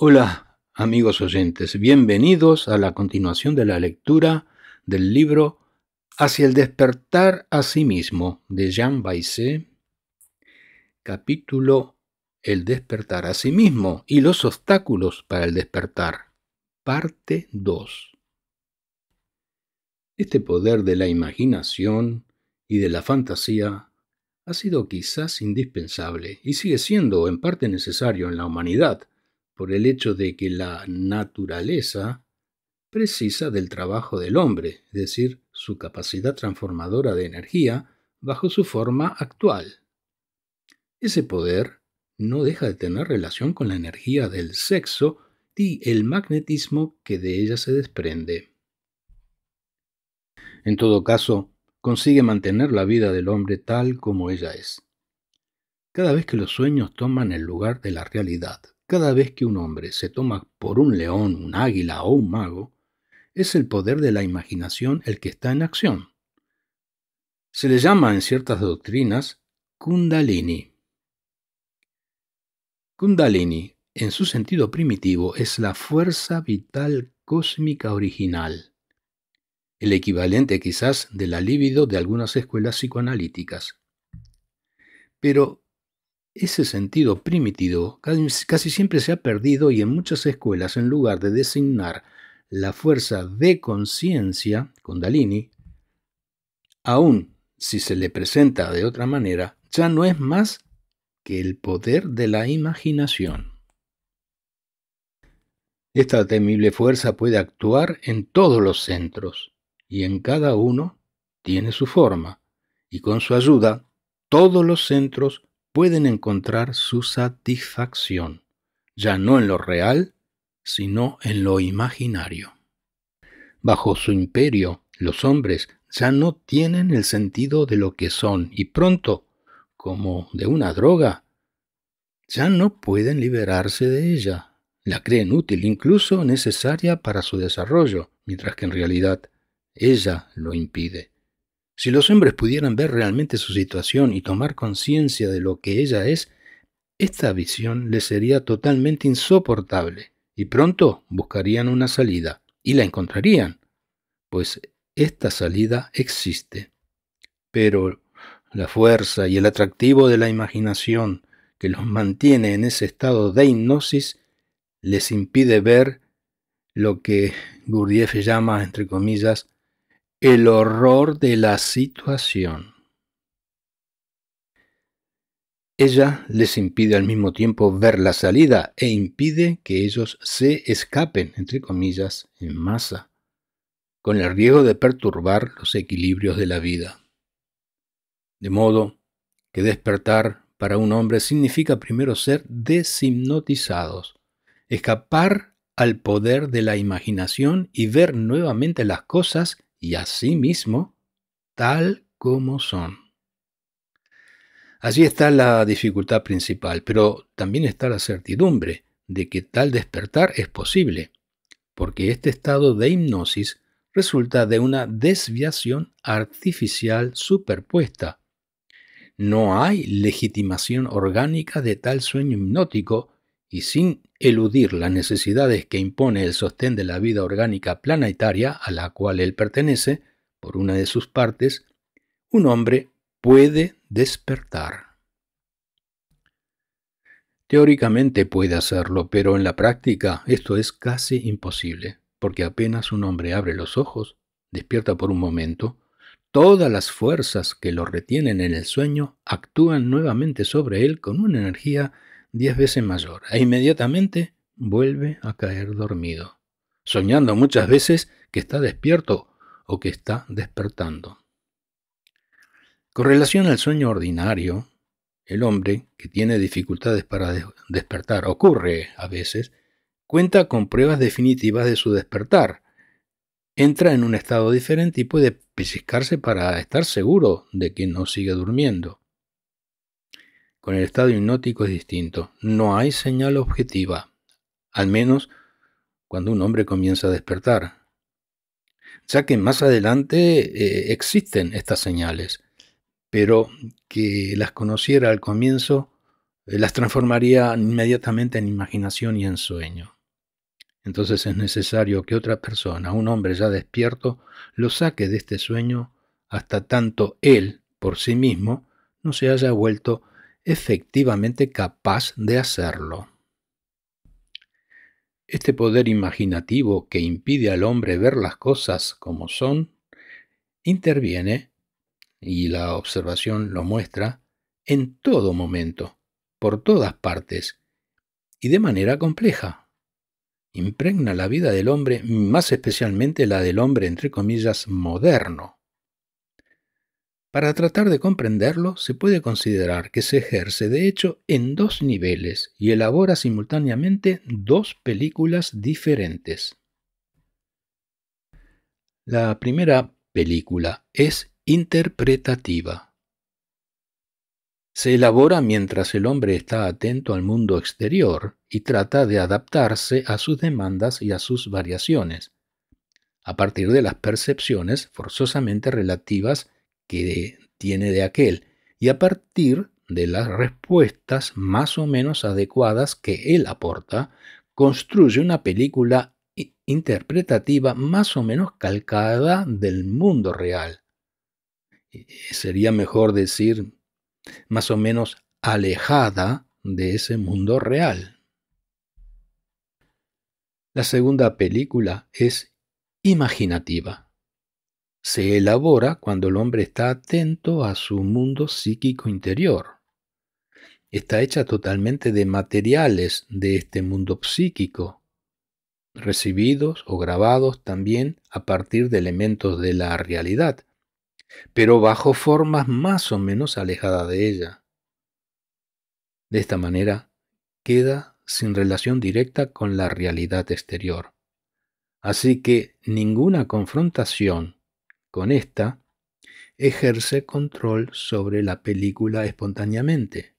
Hola amigos oyentes, bienvenidos a la continuación de la lectura del libro Hacia el despertar a sí mismo de Jean Baissé, capítulo El despertar a sí mismo y los obstáculos para el despertar, parte 2. Este poder de la imaginación y de la fantasía ha sido quizás indispensable y sigue siendo en parte necesario en la humanidad, por el hecho de que la naturaleza precisa del trabajo del hombre, es decir, su capacidad transformadora de energía bajo su forma actual. Ese poder no deja de tener relación con la energía del sexo y el magnetismo que de ella se desprende. En todo caso, consigue mantener la vida del hombre tal como ella es. Cada vez que los sueños toman el lugar de la realidad, cada vez que un hombre se toma por un león, un águila o un mago, es el poder de la imaginación el que está en acción. Se le llama en ciertas doctrinas kundalini. Kundalini, en su sentido primitivo, es la fuerza vital cósmica original, el equivalente quizás de la libido de algunas escuelas psicoanalíticas. Pero ese sentido primitivo casi siempre se ha perdido y en muchas escuelas, en lugar de designar la fuerza de conciencia, Kundalini, aun si se le presenta de otra manera, ya no es más que el poder de la imaginación. Esta temible fuerza puede actuar en todos los centros y en cada uno tiene su forma, y con su ayuda todos los centros pueden encontrar su satisfacción, ya no en lo real, sino en lo imaginario. Bajo su imperio, los hombres ya no tienen el sentido de lo que son y pronto, como de una droga, ya no pueden liberarse de ella. La creen útil, incluso necesaria para su desarrollo, mientras que en realidad ella lo impide. Si los hombres pudieran ver realmente su situación y tomar conciencia de lo que ella es, esta visión les sería totalmente insoportable y pronto buscarían una salida y la encontrarían, pues esta salida existe. Pero la fuerza y el atractivo de la imaginación que los mantiene en ese estado de hipnosis les impide ver lo que Gurdjieff llama, entre comillas, el horror de la situación. Ella les impide al mismo tiempo ver la salida e impide que ellos se escapen, entre comillas, en masa, con el riesgo de perturbar los equilibrios de la vida. De modo que despertar para un hombre significa primero ser deshipnotizados, escapar al poder de la imaginación y ver nuevamente las cosas y asimismo mismo tal como son. Así está la dificultad principal, pero también está la certidumbre de que tal despertar es posible, porque este estado de hipnosis resulta de una desviación artificial superpuesta. No hay legitimación orgánica de tal sueño hipnótico y sin eludir las necesidades que impone el sostén de la vida orgánica planetaria a la cual él pertenece, por una de sus partes, un hombre puede despertar. Teóricamente puede hacerlo, pero en la práctica esto es casi imposible, porque apenas un hombre abre los ojos, despierta por un momento, todas las fuerzas que lo retienen en el sueño actúan nuevamente sobre él con una energía diez veces mayor e inmediatamente vuelve a caer dormido, soñando muchas veces que está despierto o que está despertando. Con relación al sueño ordinario, el hombre que tiene dificultades para despertar, ocurre a veces, cuenta con pruebas definitivas de su despertar, entra en un estado diferente y puede piscarse para estar seguro de que no sigue durmiendo. Con el estado hipnótico es distinto. No hay señal objetiva, al menos cuando un hombre comienza a despertar. Ya que más adelante eh, existen estas señales, pero que las conociera al comienzo eh, las transformaría inmediatamente en imaginación y en sueño. Entonces es necesario que otra persona, un hombre ya despierto, lo saque de este sueño hasta tanto él, por sí mismo, no se haya vuelto efectivamente capaz de hacerlo. Este poder imaginativo que impide al hombre ver las cosas como son, interviene, y la observación lo muestra, en todo momento, por todas partes, y de manera compleja. Impregna la vida del hombre, más especialmente la del hombre, entre comillas, moderno. Para tratar de comprenderlo, se puede considerar que se ejerce de hecho en dos niveles y elabora simultáneamente dos películas diferentes. La primera película es interpretativa. Se elabora mientras el hombre está atento al mundo exterior y trata de adaptarse a sus demandas y a sus variaciones, a partir de las percepciones forzosamente relativas que tiene de aquel y a partir de las respuestas más o menos adecuadas que él aporta, construye una película interpretativa más o menos calcada del mundo real. Eh, sería mejor decir más o menos alejada de ese mundo real. La segunda película es imaginativa se elabora cuando el hombre está atento a su mundo psíquico interior. Está hecha totalmente de materiales de este mundo psíquico, recibidos o grabados también a partir de elementos de la realidad, pero bajo formas más o menos alejadas de ella. De esta manera, queda sin relación directa con la realidad exterior. Así que ninguna confrontación con esta, ejerce control sobre la película espontáneamente.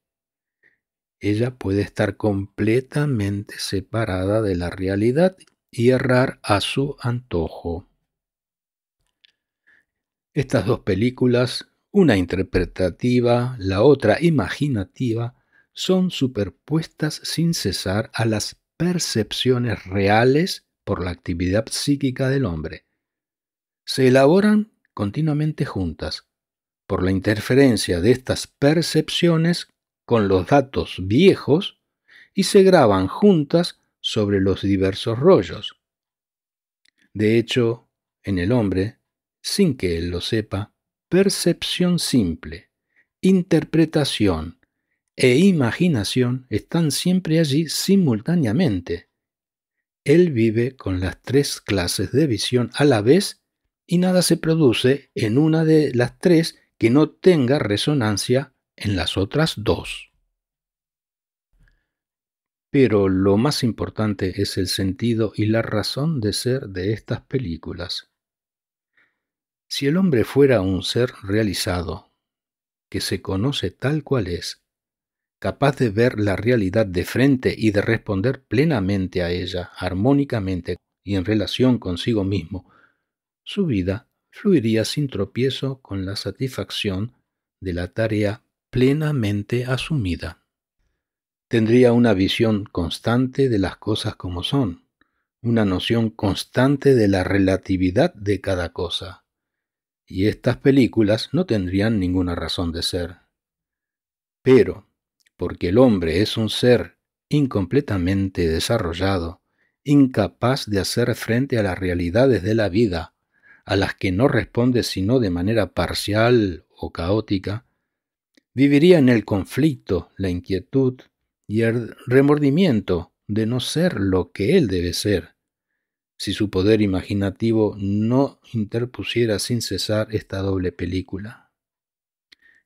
Ella puede estar completamente separada de la realidad y errar a su antojo. Estas dos películas, una interpretativa, la otra imaginativa, son superpuestas sin cesar a las percepciones reales por la actividad psíquica del hombre, se elaboran continuamente juntas, por la interferencia de estas percepciones con los datos viejos y se graban juntas sobre los diversos rollos. De hecho, en el hombre, sin que él lo sepa, percepción simple, interpretación e imaginación están siempre allí simultáneamente. Él vive con las tres clases de visión a la vez y nada se produce en una de las tres que no tenga resonancia en las otras dos. Pero lo más importante es el sentido y la razón de ser de estas películas. Si el hombre fuera un ser realizado, que se conoce tal cual es, capaz de ver la realidad de frente y de responder plenamente a ella, armónicamente y en relación consigo mismo, su vida fluiría sin tropiezo con la satisfacción de la tarea plenamente asumida. Tendría una visión constante de las cosas como son, una noción constante de la relatividad de cada cosa, y estas películas no tendrían ninguna razón de ser. Pero, porque el hombre es un ser incompletamente desarrollado, incapaz de hacer frente a las realidades de la vida, a las que no responde sino de manera parcial o caótica, viviría en el conflicto, la inquietud y el remordimiento de no ser lo que él debe ser, si su poder imaginativo no interpusiera sin cesar esta doble película.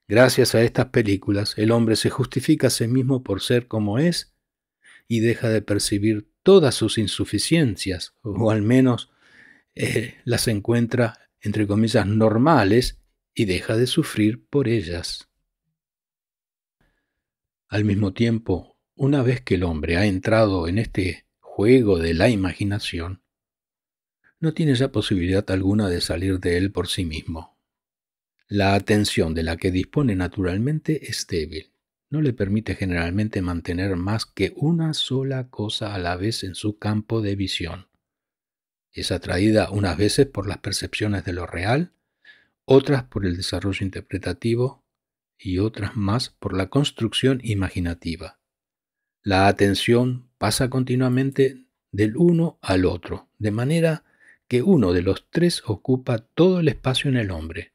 Gracias a estas películas, el hombre se justifica a sí mismo por ser como es y deja de percibir todas sus insuficiencias, o al menos eh, las encuentra, entre comillas, normales y deja de sufrir por ellas. Al mismo tiempo, una vez que el hombre ha entrado en este juego de la imaginación, no tiene ya posibilidad alguna de salir de él por sí mismo. La atención de la que dispone naturalmente es débil. No le permite generalmente mantener más que una sola cosa a la vez en su campo de visión. Es atraída unas veces por las percepciones de lo real, otras por el desarrollo interpretativo y otras más por la construcción imaginativa. La atención pasa continuamente del uno al otro, de manera que uno de los tres ocupa todo el espacio en el hombre,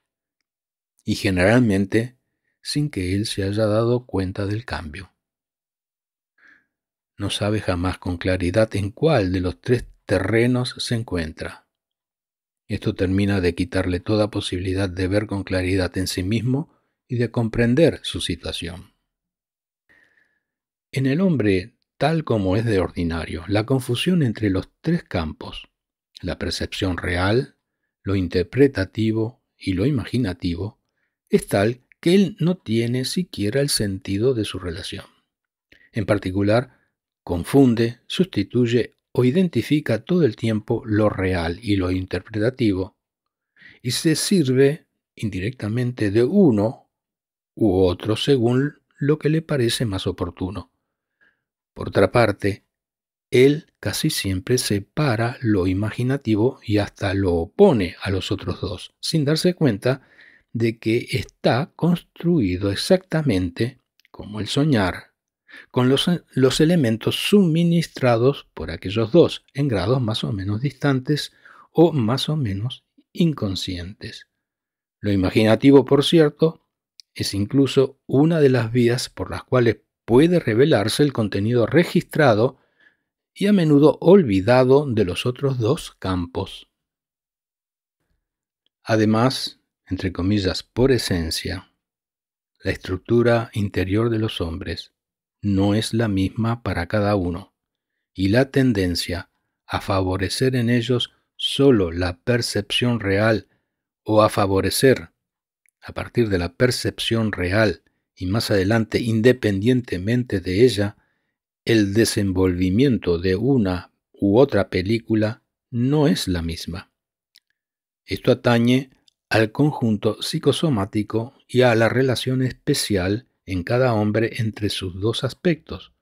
y generalmente sin que él se haya dado cuenta del cambio. No sabe jamás con claridad en cuál de los tres terrenos se encuentra. Esto termina de quitarle toda posibilidad de ver con claridad en sí mismo y de comprender su situación. En el hombre, tal como es de ordinario, la confusión entre los tres campos, la percepción real, lo interpretativo y lo imaginativo, es tal que él no tiene siquiera el sentido de su relación. En particular, confunde, sustituye o identifica todo el tiempo lo real y lo interpretativo, y se sirve indirectamente de uno u otro según lo que le parece más oportuno. Por otra parte, él casi siempre separa lo imaginativo y hasta lo opone a los otros dos, sin darse cuenta de que está construido exactamente como el soñar con los, elementos suministrados por aquellos dos en grados más o menos distantes o más o menos inconscientes. Lo imaginativo, por cierto, es incluso una de las vías por las cuales puede revelarse el contenido registrado y a menudo olvidado de los otros dos campos. Además, entre comillas, por esencia, la estructura interior de los hombres no es la misma para cada uno, y la tendencia a favorecer en ellos solo la percepción real o a favorecer a partir de la percepción real y más adelante independientemente de ella el desenvolvimiento de una u otra película no es la misma. Esto atañe al conjunto psicosomático y a la relación especial en cada hombre entre sus dos aspectos.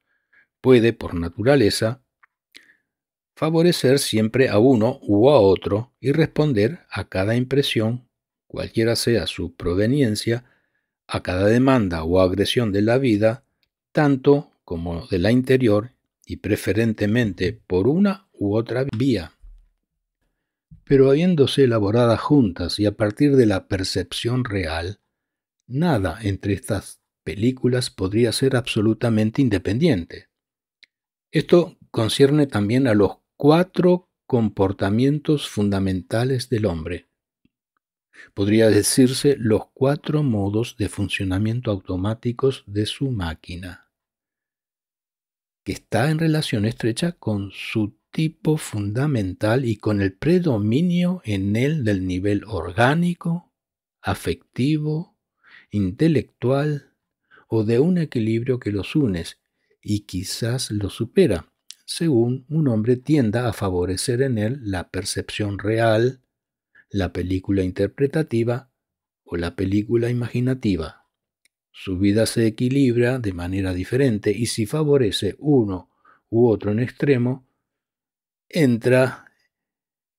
Puede, por naturaleza, favorecer siempre a uno u a otro y responder a cada impresión, cualquiera sea su proveniencia, a cada demanda o agresión de la vida, tanto como de la interior y preferentemente por una u otra vía. Pero habiéndose elaboradas juntas y a partir de la percepción real, nada entre estas películas podría ser absolutamente independiente. Esto concierne también a los cuatro comportamientos fundamentales del hombre. Podría decirse los cuatro modos de funcionamiento automáticos de su máquina, que está en relación estrecha con su tipo fundamental y con el predominio en él del nivel orgánico, afectivo, intelectual, o de un equilibrio que los unes y quizás los supera, según un hombre tienda a favorecer en él la percepción real, la película interpretativa o la película imaginativa. Su vida se equilibra de manera diferente y si favorece uno u otro en extremo, entra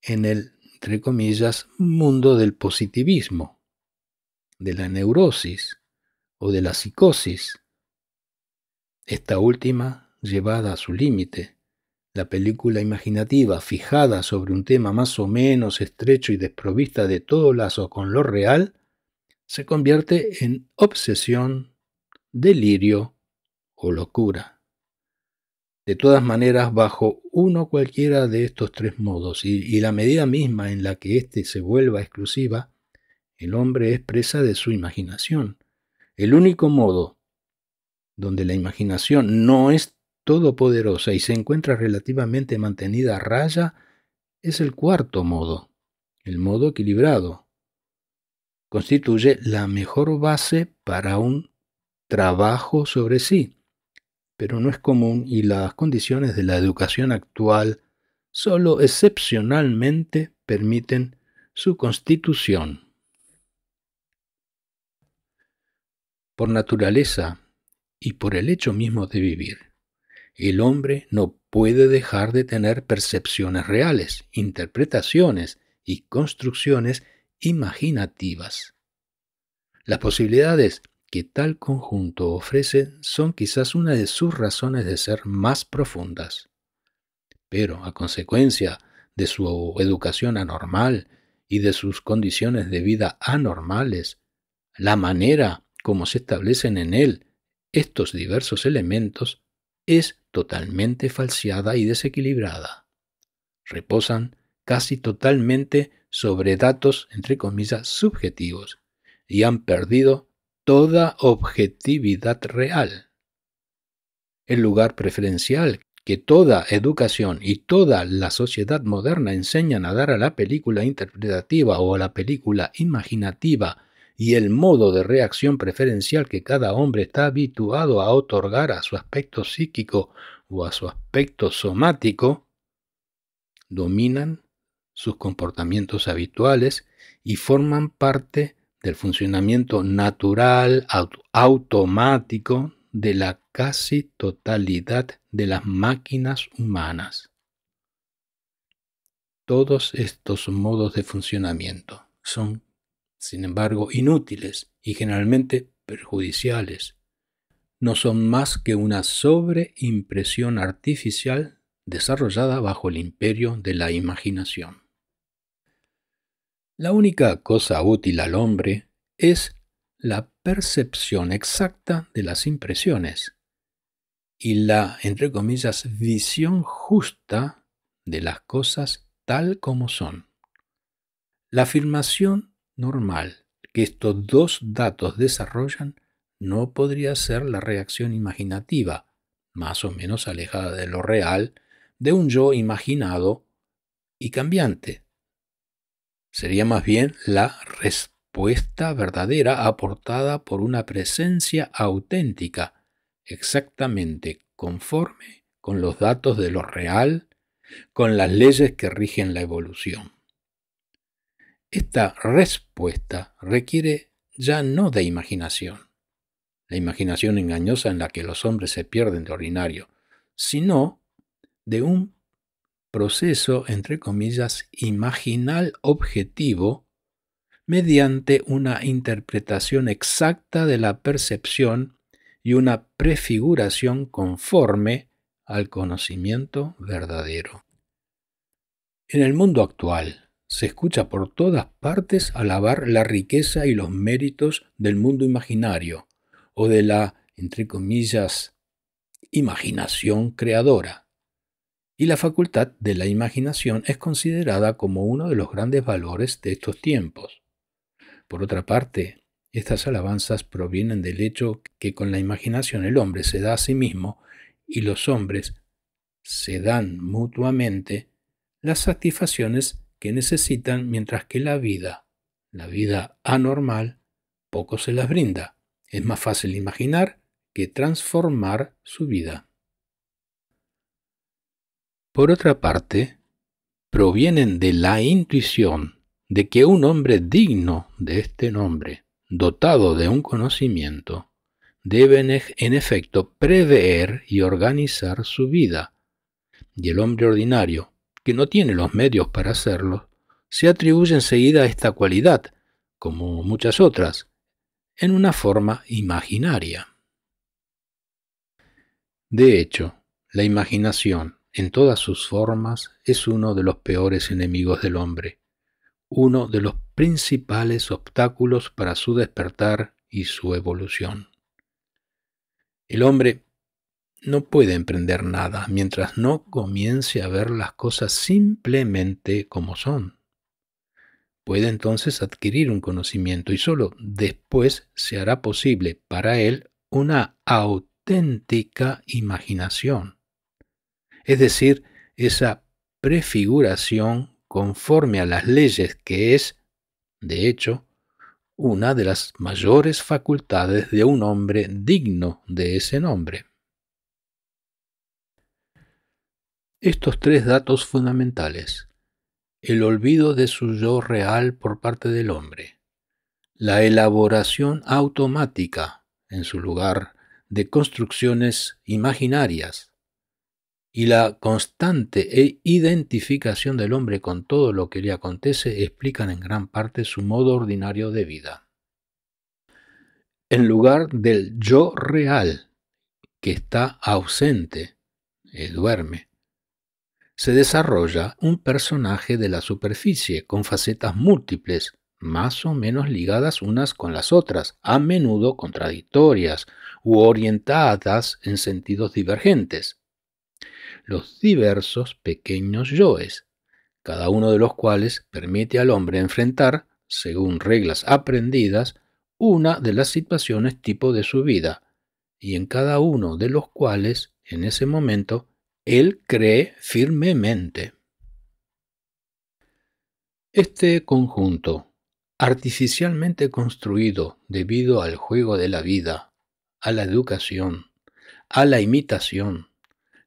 en el, entre comillas, mundo del positivismo, de la neurosis, o de la psicosis, esta última llevada a su límite. La película imaginativa fijada sobre un tema más o menos estrecho y desprovista de todo lazo con lo real, se convierte en obsesión, delirio o locura. De todas maneras, bajo uno cualquiera de estos tres modos y, y la medida misma en la que éste se vuelva exclusiva, el hombre es presa de su imaginación el único modo donde la imaginación no es todopoderosa y se encuentra relativamente mantenida a raya es el cuarto modo, el modo equilibrado. Constituye la mejor base para un trabajo sobre sí, pero no es común y las condiciones de la educación actual solo excepcionalmente permiten su constitución. Por naturaleza y por el hecho mismo de vivir, el hombre no puede dejar de tener percepciones reales, interpretaciones y construcciones imaginativas. Las posibilidades que tal conjunto ofrece son quizás una de sus razones de ser más profundas. Pero a consecuencia de su educación anormal y de sus condiciones de vida anormales, la manera como se establecen en él estos diversos elementos, es totalmente falseada y desequilibrada. Reposan casi totalmente sobre datos, entre comillas, subjetivos, y han perdido toda objetividad real. El lugar preferencial que toda educación y toda la sociedad moderna enseñan a dar a la película interpretativa o a la película imaginativa y el modo de reacción preferencial que cada hombre está habituado a otorgar a su aspecto psíquico o a su aspecto somático, dominan sus comportamientos habituales y forman parte del funcionamiento natural, automático de la casi totalidad de las máquinas humanas. Todos estos modos de funcionamiento son sin embargo, inútiles y generalmente perjudiciales, no son más que una sobreimpresión artificial desarrollada bajo el imperio de la imaginación. La única cosa útil al hombre es la percepción exacta de las impresiones y la, entre comillas, visión justa de las cosas tal como son. La afirmación normal que estos dos datos desarrollan no podría ser la reacción imaginativa, más o menos alejada de lo real, de un yo imaginado y cambiante. Sería más bien la respuesta verdadera aportada por una presencia auténtica, exactamente conforme con los datos de lo real, con las leyes que rigen la evolución. Esta respuesta requiere ya no de imaginación, la imaginación engañosa en la que los hombres se pierden de ordinario, sino de un proceso, entre comillas, imaginal objetivo mediante una interpretación exacta de la percepción y una prefiguración conforme al conocimiento verdadero. En el mundo actual, se escucha por todas partes alabar la riqueza y los méritos del mundo imaginario o de la, entre comillas, imaginación creadora. Y la facultad de la imaginación es considerada como uno de los grandes valores de estos tiempos. Por otra parte, estas alabanzas provienen del hecho que con la imaginación el hombre se da a sí mismo y los hombres se dan mutuamente las satisfacciones que necesitan, mientras que la vida, la vida anormal, poco se las brinda. Es más fácil imaginar que transformar su vida. Por otra parte, provienen de la intuición de que un hombre digno de este nombre, dotado de un conocimiento, debe en efecto prever y organizar su vida, y el hombre ordinario, que no tiene los medios para hacerlo, se atribuye enseguida esta cualidad, como muchas otras, en una forma imaginaria. De hecho, la imaginación, en todas sus formas, es uno de los peores enemigos del hombre, uno de los principales obstáculos para su despertar y su evolución. El hombre no puede emprender nada mientras no comience a ver las cosas simplemente como son. Puede entonces adquirir un conocimiento y solo después se hará posible para él una auténtica imaginación, es decir, esa prefiguración conforme a las leyes que es, de hecho, una de las mayores facultades de un hombre digno de ese nombre. Estos tres datos fundamentales. El olvido de su yo real por parte del hombre. La elaboración automática, en su lugar, de construcciones imaginarias. Y la constante e identificación del hombre con todo lo que le acontece explican en gran parte su modo ordinario de vida. En lugar del yo real, que está ausente, eh, duerme, se desarrolla un personaje de la superficie con facetas múltiples, más o menos ligadas unas con las otras, a menudo contradictorias u orientadas en sentidos divergentes. Los diversos pequeños yoes, cada uno de los cuales permite al hombre enfrentar, según reglas aprendidas, una de las situaciones tipo de su vida, y en cada uno de los cuales, en ese momento, él cree firmemente. Este conjunto, artificialmente construido debido al juego de la vida, a la educación, a la imitación,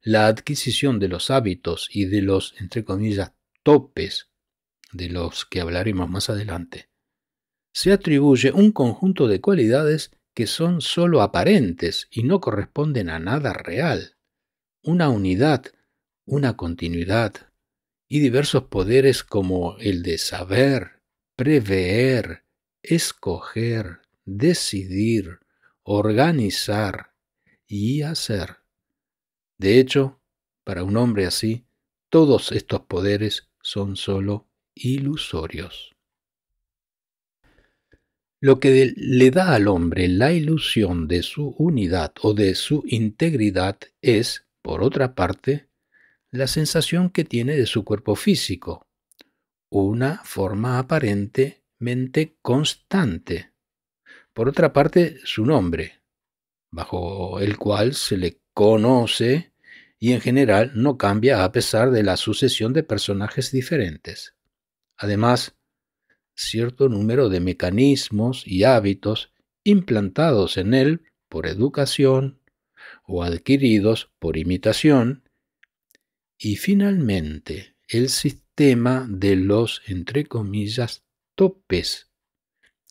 la adquisición de los hábitos y de los, entre comillas, topes, de los que hablaremos más adelante, se atribuye un conjunto de cualidades que son sólo aparentes y no corresponden a nada real, una unidad, una continuidad y diversos poderes como el de saber, prever, escoger, decidir, organizar y hacer. De hecho, para un hombre así, todos estos poderes son sólo ilusorios. Lo que le da al hombre la ilusión de su unidad o de su integridad es por otra parte, la sensación que tiene de su cuerpo físico, una forma aparentemente constante. Por otra parte, su nombre, bajo el cual se le conoce y en general no cambia a pesar de la sucesión de personajes diferentes. Además, cierto número de mecanismos y hábitos implantados en él por educación, o adquiridos por imitación, y finalmente el sistema de los, entre comillas, topes,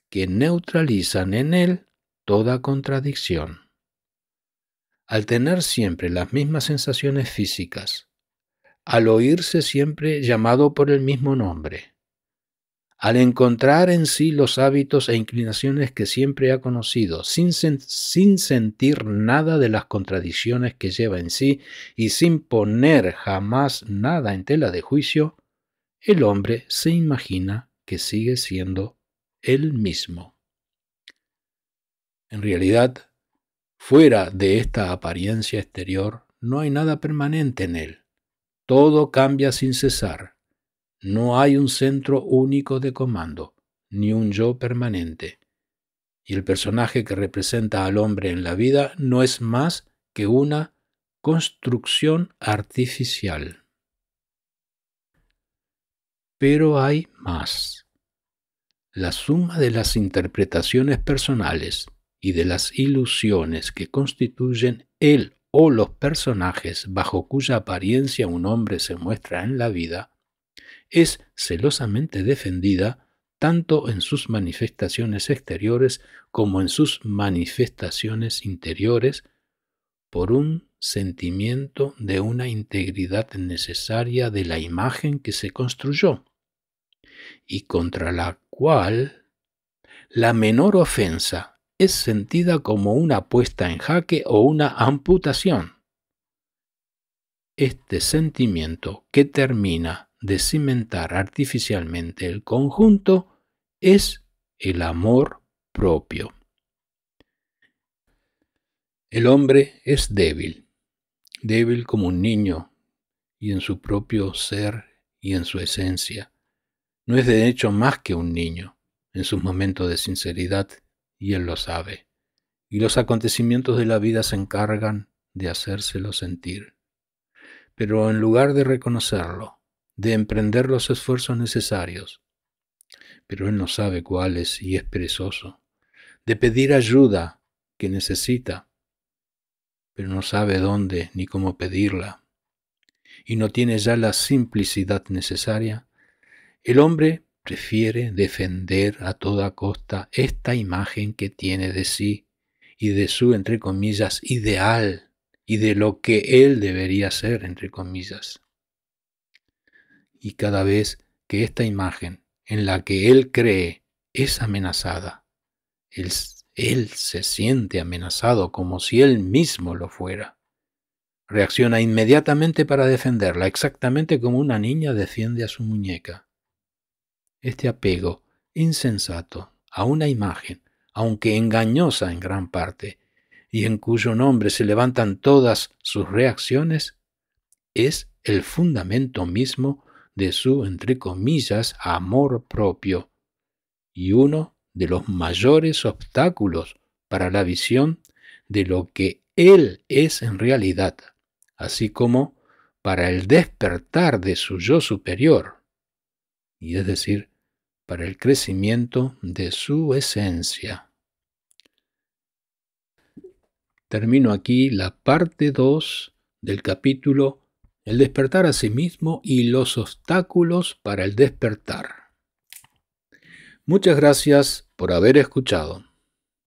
que neutralizan en él toda contradicción. Al tener siempre las mismas sensaciones físicas, al oírse siempre llamado por el mismo nombre, al encontrar en sí los hábitos e inclinaciones que siempre ha conocido, sin, sin, sentir nada de las contradicciones que lleva en sí y sin poner jamás nada en tela de juicio, el hombre se imagina que sigue siendo él mismo. En realidad, fuera de esta apariencia exterior, no hay nada permanente en él. Todo cambia sin cesar no hay un centro único de comando, ni un yo permanente. Y el personaje que representa al hombre en la vida no es más que una construcción artificial. Pero hay más. La suma de las interpretaciones personales y de las ilusiones que constituyen él o los personajes bajo cuya apariencia un hombre se muestra en la vida es celosamente defendida tanto en sus manifestaciones exteriores como en sus manifestaciones interiores por un sentimiento de una integridad necesaria de la imagen que se construyó y contra la cual la menor ofensa es sentida como una puesta en jaque o una amputación. Este sentimiento que termina de cimentar artificialmente el conjunto es el amor propio. El hombre es débil, débil como un niño, y en su propio ser y en su esencia. No es de hecho más que un niño, en sus momentos de sinceridad, y él lo sabe. Y los acontecimientos de la vida se encargan de hacérselo sentir. Pero en lugar de reconocerlo, de emprender los esfuerzos necesarios. Pero él no sabe cuáles y es perezoso. De pedir ayuda que necesita, pero no sabe dónde ni cómo pedirla. Y no tiene ya la simplicidad necesaria. El hombre prefiere defender a toda costa esta imagen que tiene de sí y de su, entre comillas, ideal y de lo que él debería ser, entre comillas y cada vez que esta imagen en la que él cree es amenazada, él, se siente amenazado como si él mismo lo fuera. Reacciona inmediatamente para defenderla, exactamente como una niña defiende a su muñeca. Este apego insensato a una imagen, aunque engañosa en gran parte, y en cuyo nombre se levantan todas sus reacciones, es el fundamento mismo de su, entre comillas, amor propio y uno de los mayores obstáculos para la visión de lo que Él es en realidad, así como para el despertar de su yo superior, y es decir, para el crecimiento de su esencia. Termino aquí la parte 2 del capítulo el despertar a sí mismo y los obstáculos para el despertar. Muchas gracias por haber escuchado.